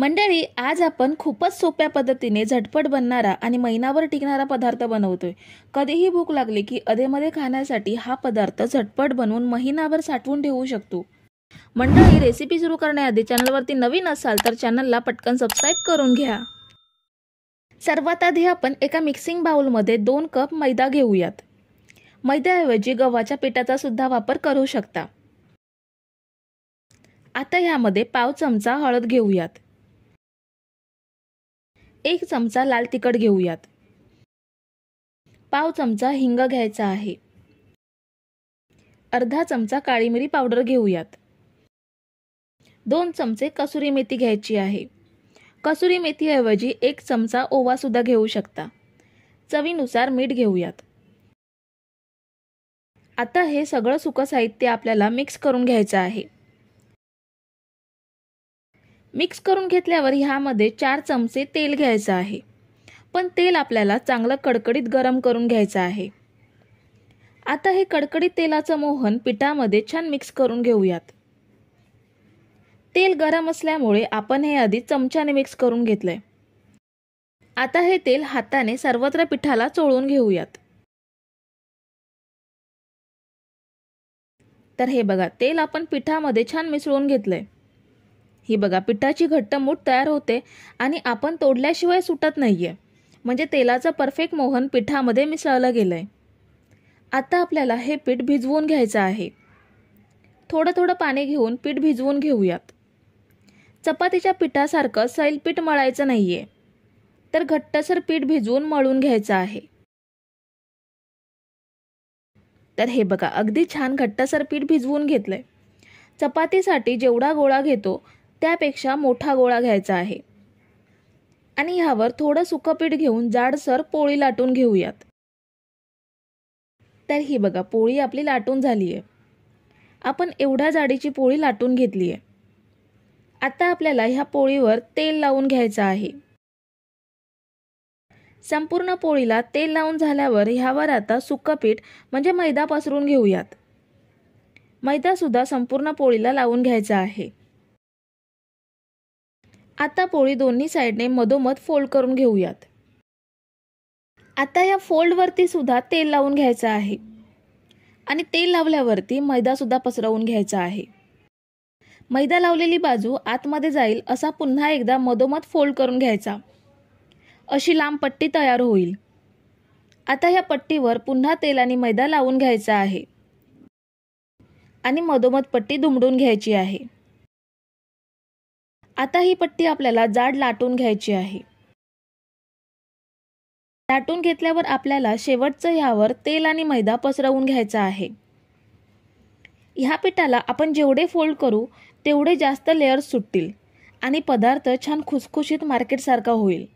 मंडळी आज आपण खूपच सोप्या पद्धतीने झटपट बनणारा आणि महिनाभर टिकणारा पदार्थ बनवतोय कधीही भूक लागली की अधेमध्ये खाण्यासाठी हा पदार्थ झटपट बनवून महिनाभर साठवून ठेवू शकतो मंडळी रेसिपी सुरू करण्याआधी चॅनलवरती नवीन असाल तर चॅनलला पटकन सबस्क्राईब करून घ्या सर्वात आधी आपण एका मिक्सिंग बाऊलमध्ये दोन कप मैदा घेऊयात मैद्याऐवजी गव्हाच्या पिठाचा सुद्धा वापर करू शकता आता ह्यामध्ये पाव चमचा हळद घेऊयात एक चमचा लाल तिखट घेऊयात पाव चमचा हिंग घ्यायचा आहे अर्धा चमचा काळी मिरी पावडर घेऊयात दोन चमचे कसुरी मेथी घ्यायची आहे कसुरी मेथीऐवजी एक चमचा ओवासुद्धा घेऊ शकता चवीनुसार मीठ घेऊयात आता हे सगळं सुखसाहित्य साहित्य आपल्याला मिक्स करून घ्यायचं आहे मिक्स करून घेतल्यावर ह्यामध्ये चार चमचे तेल घ्यायचं आहे पण तेल आपल्याला चांगलं कडकडीत गरम करून घ्यायचं आहे आता हे कडकडीत तेलाचं मोहन पिठामध्ये छान मिक्स करून घेऊयात तेल गरम असल्यामुळे आपण हे आधी चमच्याने मिक्स करून घेतलं आहे आता हे तेल हाताने सर्वत्र पिठाला चोळून घेऊयात तर हे बघा तेल आपण पिठामध्ये छान मिसळून घेतलं आहे ही बघा पिठाची घट्ट मूठ तयार होते आणि आपण तोडल्याशिवाय सुटत नाही आहे म्हणजे तेलाचं परफेक्ट मोहन पिठामध्ये मिसळलं गेलं आहे आता आपल्याला हे पीठ भिजवून घ्यायचं आहे थोडं थोडं पाणी घेऊन पीठ भिजवून घेऊयात चपातीच्या पिठासारखं सैल पीठ मळायचं नाही तर घट्टसर पीठ भिजवून मळून घ्यायचं आहे तर हे बघा अगदी छान घट्टसर पीठ भिजवून घेतलंय चपातीसाठी जेवढा गोळा घेतो त्यापेक्षा मोठा गोळा घ्यायचा आहे आणि ह्यावर थोडं सुकपीठ घेऊन जाडसर पोळी लाटून घेऊयात तर ही बघा पोळी आपली लाटून झाली आहे आपण एवढ्या जाडीची पोळी लाटून घेतली आहे आता आपल्याला ह्या पोळीवर तेल लावून घ्यायचं आहे संपूर्ण पोळीला तेल लावून झाल्यावर ह्यावर आता सुकपीठ म्हणजे मैदा पसरून घेऊयात मैदासुद्धा संपूर्ण पोळीला लावून घ्यायचा आहे आता पोळी दोन्ही साईडने मधोमध फोल्ड करून घेऊयात आता या फोल्डवरती सुद्धा तेल लावून घ्यायचं आहे आणि तेल लावल्यावरती मैदासुद्धा पसरवून घ्यायचा आहे मैदा लावलेली बाजू आतमध्ये जाईल असा पुन्हा एकदा मधोमध फोल्ड करून घ्यायचा अशी लांब पट्टी तयार होईल आता ह्या पट्टीवर पुन्हा तेल आणि मैदा लावून घ्यायचा आहे आणि मधोमध पट्टी दुमडून घ्यायची आहे आता ही पट्टी आपल्याला जाड लाटून घ्यायची आहे लाटून घेतल्यावर आपल्याला शेवटचं ह्यावर तेल आणि मैदा पसरवून घ्यायचा आहे ह्या पिठाला आपण जेवढे फोल्ड करू तेवढे जास्त लेअर्स सुटतील आणि पदार्थ छान खुसखुशीत मार्केटसारखा होईल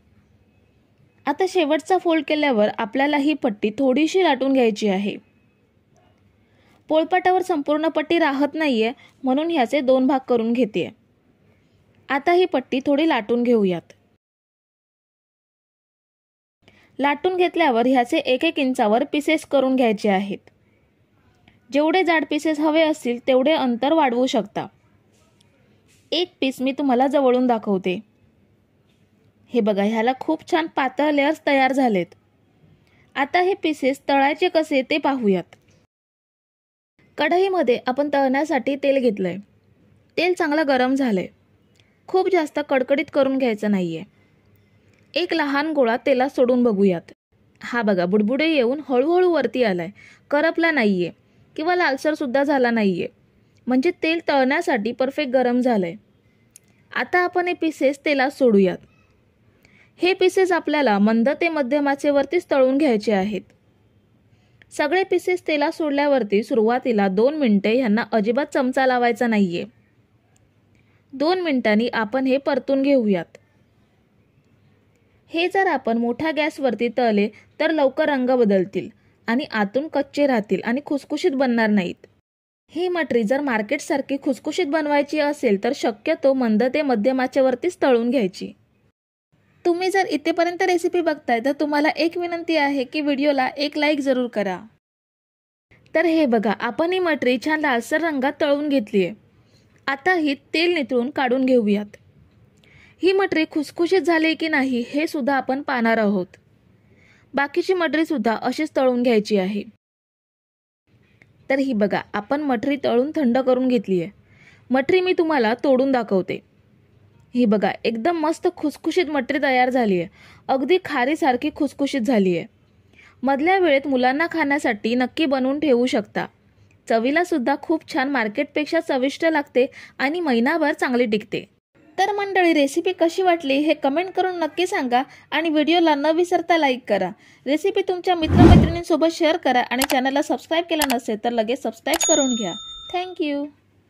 आता शेवटचा फोल्ड केल्यावर आपल्याला ही पट्टी थोडीशी लाटून घ्यायची आहे पोळपाटावर संपूर्ण पट्टी राहत नाही आहे म्हणून ह्याचे दोन भाग करून घेते आता ही पट्टी थोडी लाटून घेऊयात लाटून घेतल्यावर ह्याचे एक एक इंचावर पीसेस करून घ्यायचे आहेत जेवढे जाड पीसेस हवे असतील तेवढे अंतर वाढवू शकता एक पीस मी तुम्हाला जवळून दाखवते हे बघा ह्याला खूप छान पातळ लेअर्स तयार झालेत आता हे पीसेस तळायचे कसे ते पाहूयात कढईमध्ये आपण तळण्यासाठी तेल घेतलंय तेल चांगलं गरम झालंय खूप जास्त कडकडीत करून घ्यायचं नाही आहे एक लहान गोळा तेला सोडून बघूयात हा बघा बुडबुडे येऊन हळूहळू वरती आलाय करपला नाही आहे किंवा लालसरसुद्धा झाला नाही आहे म्हणजे तेल तळण्यासाठी परफेक्ट गरम झालं आता आपण हे पीसेस तेलात सोडूयात हे पीसेस आपल्याला मंद ते वरतीच तळून घ्यायचे आहेत सगळे पीसेस तेला सोडल्यावरती सुरुवातीला दोन मिनटे ह्यांना अजिबात चमचा लावायचा नाही आहे दोन मिनिटांनी आपण हे परतून घेऊयात हे जर आपण मोठ्या गॅसवरती तळले तर लवकर रंग बदलतील आणि आतून कच्चे राहतील आणि खुसखुशीत बनणार नाहीत ही मटरी जर मार्केटसारखी खुसखुशीत बनवायची असेल तर शक्यतो मंद ते मध्यमाच्यावरतीच तळून घ्यायची तुम्ही जर इथेपर्यंत रेसिपी बघताय तर तुम्हाला एक विनंती आहे की व्हिडिओला एक लाईक जरूर करा तर हे बघा आपण ही मटरी छान लालसर रंगात तळून घेतली आहे आता ही तेल नितळून काढून घेऊयात ही मटरी खुसखुशीत झाली की नाही हे सुद्धा आपण पाहणार आहोत बाकीची मटरीसुद्धा अशीच तळून घ्यायची आहे तर ही बघा आपण मटरी तळून थंड करून घेतली आहे मटरी मी तुम्हाला तोडून दाखवते ही बघा एकदम मस्त खुसखुशीत मटरी तयार झाली आहे अगदी खारीसारखी खुसखुशीत झाली आहे मधल्या वेळेत मुलांना खाण्यासाठी नक्की बनवून ठेवू शकता चवीला सुद्धा खूप छान मार्केटपेक्षा चविष्ट लागते आणि महिनाभर चांगली टिकते तर मंडळी रेसिपी कशी वाटली हे कमेंट करून नक्की सांगा आणि व्हिडिओला न विसरता लाईक करा रेसिपी तुमच्या मित्रमैत्रिणींसोबत शेअर करा आणि चॅनलला सबस्क्राईब केला नसेल तर लगेच सबस्क्राईब करून घ्या थँक्यू